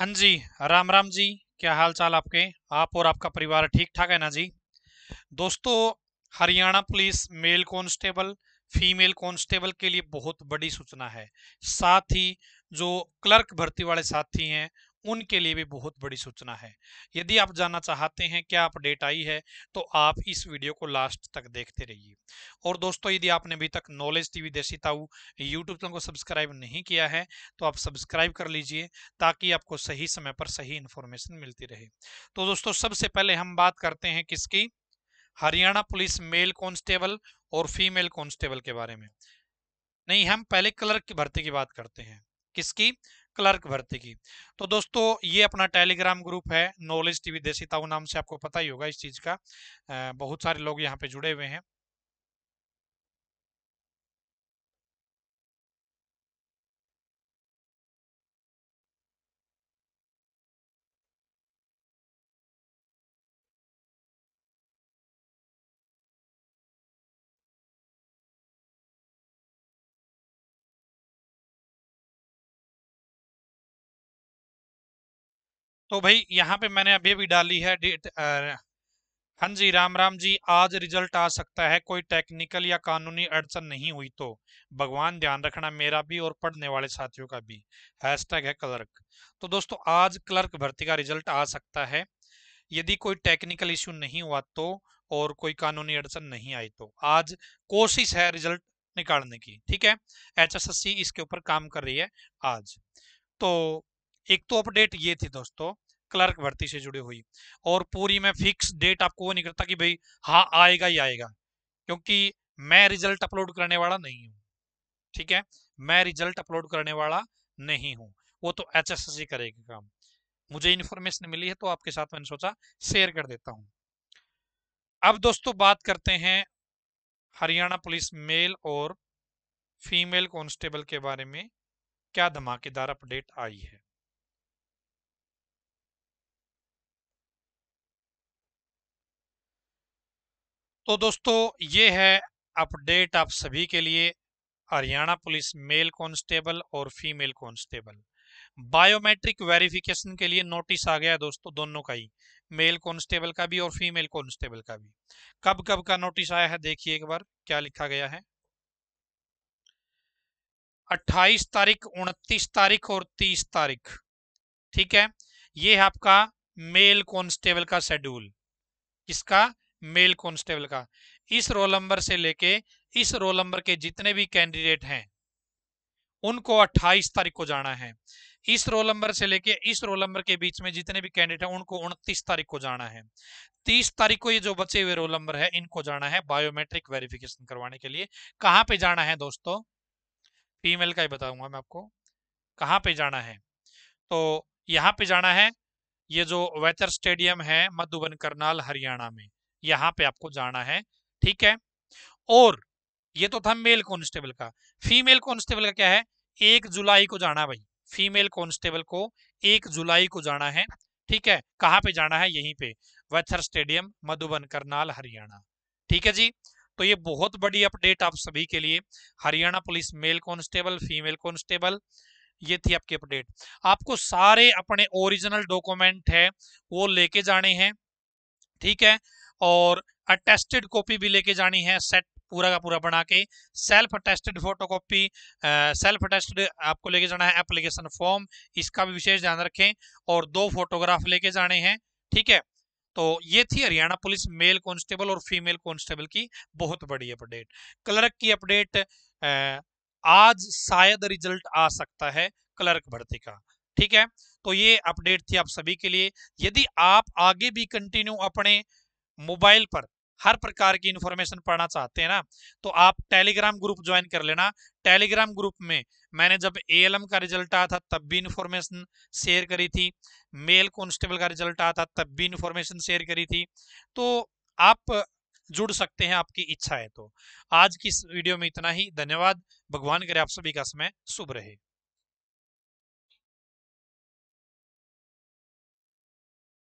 हाँ जी राम राम जी क्या हाल चाल आपके आप और आपका परिवार ठीक ठाक है ना जी दोस्तों Haryana police male constable female constable के लिए बहुत बड़ी सूचना है साथ ही जो क्लर्क भर्ती वाले साथी हैं उनके लिए भी बहुत बड़ी सूचना है यदि आप जानना चाहते हैं क्या अपडेट आई है तो आप इस वीडियो को लास्ट तक देखते रहिए और दोस्तों यदि आपने अभी तक नॉलेज टीवी देसी ताऊ यूट्यूब चैनल को सब्सक्राइब नहीं किया है तो आप सब्सक्राइब कर लीजिए ताकि आपको सही समय पर सही इन्फॉर्मेशन मिलती रहे तो दोस्तों सबसे पहले हम बात करते हैं किसकी हरियाणा पुलिस मेल कॉन्स्टेबल और फीमेल कॉन्स्टेबल के बारे में नहीं हम पहले क्लर्क की भर्ती की बात करते हैं किसकी क्लर्क भर्ती की तो दोस्तों ये अपना टेलीग्राम ग्रुप है नॉलेज टीवी देसी ताऊ नाम से आपको पता ही होगा इस चीज़ का बहुत सारे लोग यहाँ पे जुड़े हुए हैं तो भाई यहाँ पे मैंने अभी अभी डाली है डेट हाँ जी राम राम जी आज रिजल्ट आ सकता है कोई टेक्निकल या कानूनी अड़चन नहीं हुई तो भगवान ध्यान रखना मेरा भी और पढ़ने वाले साथियों का भी हैशटैग है क्लर्क तो दोस्तों आज क्लर्क भर्ती का रिजल्ट आ सकता है यदि कोई टेक्निकल इश्यू नहीं हुआ तो और कोई कानूनी अड़चन नहीं आई तो आज कोशिश है रिजल्ट निकालने की ठीक है एच इसके ऊपर काम कर रही है आज तो एक तो अपडेट ये थी दोस्तों क्लर्क भर्ती से जुड़ी हुई और पूरी मैं फिक्स डेट आपको वो नहीं करता कि भाई हाँ आएगा ही आएगा क्योंकि मैं रिजल्ट अपलोड करने वाला नहीं हूँ ठीक है मैं रिजल्ट अपलोड करने वाला नहीं हूँ वो तो एच एस सी करेगा काम मुझे इन्फॉर्मेशन मिली है तो आपके साथ मैंने सोचा शेयर कर देता हूँ अब दोस्तों बात करते हैं हरियाणा पुलिस मेल और फीमेल कांस्टेबल के बारे में क्या धमाकेदार अपडेट आई है तो दोस्तों ये है अपडेट आप सभी के लिए हरियाणा पुलिस मेल कांस्टेबल और फीमेल कांस्टेबल बायोमेट्रिक वेरिफिकेशन के लिए नोटिस आ गया दोस्तों दोनों का ही मेल कांस्टेबल का भी और फीमेल कांस्टेबल का भी कब कब का नोटिस आया है देखिए एक बार क्या लिखा गया है 28 तारीख 29 तारीख और 30 तारीख ठीक है ये है आपका मेल कांस्टेबल का शेड्यूल किसका मेल कॉन्स्टेबल का इस रोल नंबर से लेके इस रोल नंबर के जितने भी कैंडिडेट हैं उनको 28 तारीख को जाना है इस रोल नंबर से लेके इस रोल नंबर के बीच में जितने भी कैंडिडेट हैं उनको 29 तारीख को जाना है 30 तारीख को ये जो बचे हुए रोल नंबर है इनको जाना है बायोमेट्रिक वेरिफिकेशन करवाने के लिए कहाँ पे जाना है दोस्तों फीमेल का ही बताऊंगा मैं आपको कहाँ पे जाना है तो यहाँ पे जाना है ये जो वेतर स्टेडियम है मधुबन करनाल हरियाणा में यहां पे आपको जाना है ठीक है और ये तो था मेल कॉन्स्टेबल का फीमेल कॉन्स्टेबल का क्या है एक जुलाई को जाना भाई फीमेल कॉन्स्टेबल को एक जुलाई को जाना है ठीक है कहाँ पे जाना है यहीं पे वेथर स्टेडियम मधुबन करनाल हरियाणा ठीक है जी तो ये बहुत बड़ी अपडेट आप सभी के लिए Haryana police male constable female constable ये थी आपकी अपडेट आपको सारे अपने ओरिजिनल डॉक्यूमेंट है वो लेके जाने हैं ठीक है और अटेस्टेड कॉपी भी लेके जानी है सेट पूरा का पूरा बना के self attested photocopy self attested आपको लेके जाना है एप्लीकेशन फॉर्म इसका भी विशेष ध्यान रखें और दो फोटोग्राफ लेके जाने हैं ठीक है तो ये थी हरियाणा पुलिस मेल कांस्टेबल और फीमेल कांस्टेबल की बहुत बड़ी अपडेट क्लर्क की अपडेट आज शायद रिजल्ट आ सकता है क्लर्क भर्ती का ठीक है तो ये अपडेट थी आप सभी के लिए यदि आप आगे भी कंटिन्यू अपने मोबाइल पर हर प्रकार की इंफॉर्मेशन पढ़ना चाहते हैं ना तो आप टेलीग्राम ग्रुप ज्वाइन कर लेना टेलीग्राम ग्रुप में मैंने जब एएलएम का रिजल्ट आया था तब भी इन्फॉर्मेशन शेयर करी थी मेल कॉन्स्टेबल का रिजल्ट आया था तब भी इन्फॉर्मेशन शेयर करी थी तो आप जुड़ सकते हैं आपकी इच्छा है तो आज की इस वीडियो में इतना ही धन्यवाद भगवान करे आप सभी का समय शुभ रहे